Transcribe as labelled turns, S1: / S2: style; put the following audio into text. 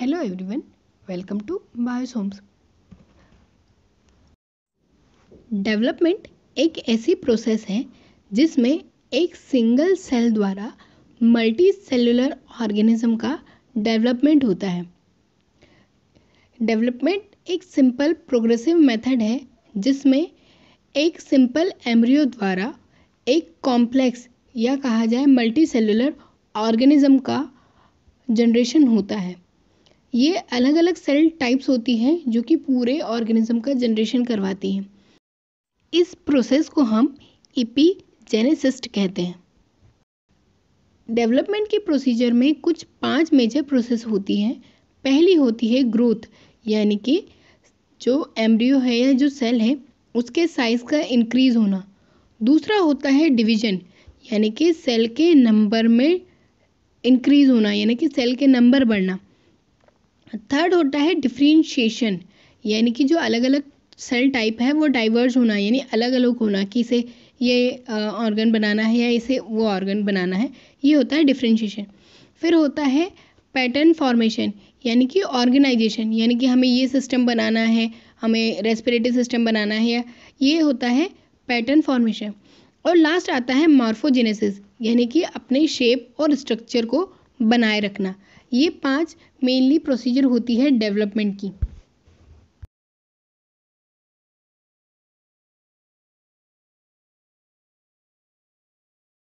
S1: hello everyone welcome to biosomes development एक ऐसी process है जिसमें एक सिंगल सेल द्वारा मल्टी सेलुलर ऑर्गेनिज्म का डेवलपमेंट होता है डेवलपमेंट एक सिंपल प्रोग्रेसिव मेथड है जिसमें एक सिंपल एम्ब्रियो द्वारा एक कॉम्प्लेक्स या कहा जाए मल्टी सेलुलर ऑर्गेनिज्म का जनरेशन होता है ये अलग अलग सेल टाइप्स होती हैं जो कि पूरे ऑर्गेनिज्म का जनरेशन करवाती हैं इस प्रोसेस को हम इपीजेनेसिस्ट कहते हैं डेवलपमेंट के प्रोसीजर में कुछ पांच मेजर प्रोसेस होती हैं पहली होती है ग्रोथ यानी कि जो एम्ब्रियो है या जो सेल है उसके साइज़ का इंक्रीज़ होना दूसरा होता है डिवीजन यानी कि सेल के नंबर में इंक्रीज़ होना यानी कि सेल के नंबर बढ़ना थर्ड होता है डिफ्रेंशिएशन यानी कि जो अलग अलग सेल टाइप है वो डाइवर्ज होना यानी अलग अलग होना कि इसे ये ऑर्गन बनाना है या इसे वो ऑर्गन बनाना है ये होता है डिफ्रेंशिएशन फिर होता है पैटर्न फॉर्मेशन यानी कि ऑर्गेनाइजेशन यानी कि हमें ये सिस्टम बनाना है हमें रेस्पिरेटरी सिस्टम बनाना है या ये होता है पैटर्न फॉर्मेशन और लास्ट आता है मॉर्फोजेनेसिस यानी कि अपने शेप और स्ट्रक्चर को बनाए रखना ये पाँच मेनली प्रोसीजर होती है डेवलपमेंट की